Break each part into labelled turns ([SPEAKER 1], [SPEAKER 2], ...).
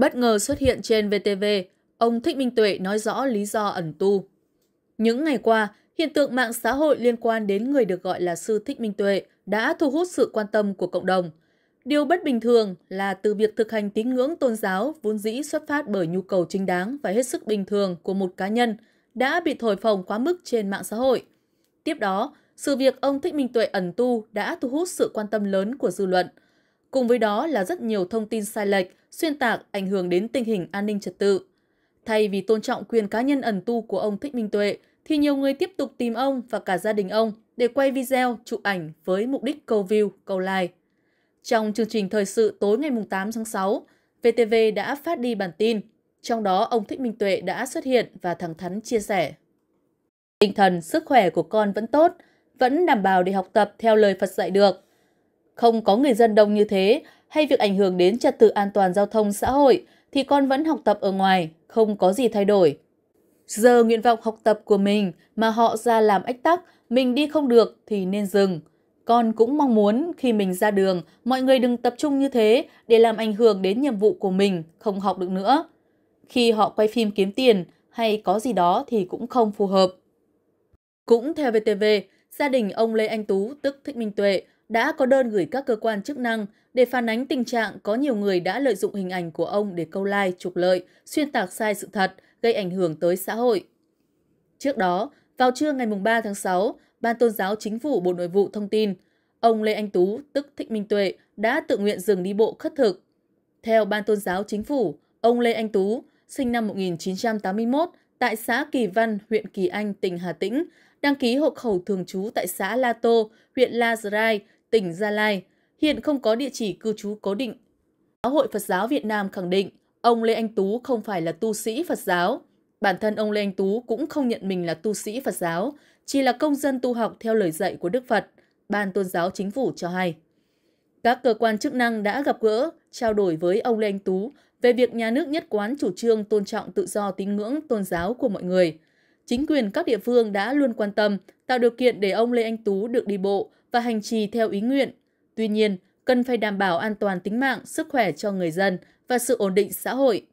[SPEAKER 1] Bất ngờ xuất hiện trên VTV, ông Thích Minh Tuệ nói rõ lý do ẩn tu. Những ngày qua, hiện tượng mạng xã hội liên quan đến người được gọi là sư Thích Minh Tuệ đã thu hút sự quan tâm của cộng đồng. Điều bất bình thường là từ việc thực hành tín ngưỡng tôn giáo vốn dĩ xuất phát bởi nhu cầu chính đáng và hết sức bình thường của một cá nhân đã bị thổi phồng quá mức trên mạng xã hội. Tiếp đó, sự việc ông Thích Minh Tuệ ẩn tu đã thu hút sự quan tâm lớn của dư luận – Cùng với đó là rất nhiều thông tin sai lệch, xuyên tạc ảnh hưởng đến tình hình an ninh trật tự. Thay vì tôn trọng quyền cá nhân ẩn tu của ông Thích Minh Tuệ, thì nhiều người tiếp tục tìm ông và cả gia đình ông để quay video, chụp ảnh với mục đích câu view, câu like. Trong chương trình thời sự tối ngày 8 tháng 6, VTV đã phát đi bản tin, trong đó ông Thích Minh Tuệ đã xuất hiện và thẳng thắn chia sẻ. Tinh thần, sức khỏe của con vẫn tốt, vẫn đảm bảo để học tập theo lời Phật dạy được không có người dân đông như thế hay việc ảnh hưởng đến trật tự an toàn giao thông xã hội thì con vẫn học tập ở ngoài, không có gì thay đổi. Giờ nguyện vọng học tập của mình mà họ ra làm ách tắc, mình đi không được thì nên dừng. Con cũng mong muốn khi mình ra đường, mọi người đừng tập trung như thế để làm ảnh hưởng đến nhiệm vụ của mình, không học được nữa. Khi họ quay phim kiếm tiền hay có gì đó thì cũng không phù hợp. Cũng theo VTV, gia đình ông Lê Anh Tú, tức Thích Minh Tuệ, đã có đơn gửi các cơ quan chức năng để phản ánh tình trạng có nhiều người đã lợi dụng hình ảnh của ông để câu like, trục lợi, xuyên tạc sai sự thật, gây ảnh hưởng tới xã hội. Trước đó, vào trưa ngày 3 tháng 6, Ban Tôn giáo Chính phủ Bộ Nội vụ thông tin, ông Lê Anh Tú, tức Thích Minh Tuệ, đã tự nguyện dừng đi bộ khất thực. Theo Ban Tôn giáo Chính phủ, ông Lê Anh Tú, sinh năm 1981, tại xã Kỳ Văn, huyện Kỳ Anh, tỉnh Hà Tĩnh, đăng ký hộ khẩu thường trú tại xã La Tô, huyện La Rai tỉnh Gia Lai, hiện không có địa chỉ cư trú cố định. Giáo hội Phật giáo Việt Nam khẳng định ông Lê Anh Tú không phải là tu sĩ Phật giáo. Bản thân ông Lê Anh Tú cũng không nhận mình là tu sĩ Phật giáo, chỉ là công dân tu học theo lời dạy của Đức Phật, Ban Tôn giáo Chính phủ cho hay. Các cơ quan chức năng đã gặp gỡ, trao đổi với ông Lê Anh Tú về việc nhà nước nhất quán chủ trương tôn trọng tự do tín ngưỡng tôn giáo của mọi người – chính quyền các địa phương đã luôn quan tâm, tạo điều kiện để ông Lê Anh Tú được đi bộ và hành trì theo ý nguyện. Tuy nhiên, cần phải đảm bảo an toàn tính mạng, sức khỏe cho người dân và sự ổn định xã hội.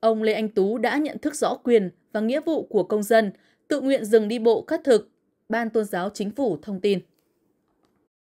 [SPEAKER 1] Ông Lê Anh Tú đã nhận thức rõ quyền và nghĩa vụ của công dân, tự nguyện dừng đi bộ khất thực, Ban Tôn giáo Chính phủ thông tin.